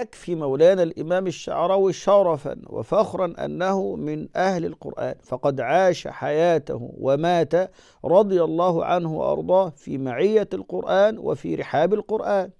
يكفي مولانا الإمام الشعراوي شرفا وفخرا أنه من أهل القرآن فقد عاش حياته ومات رضي الله عنه وأرضاه في معية القرآن وفي رحاب القرآن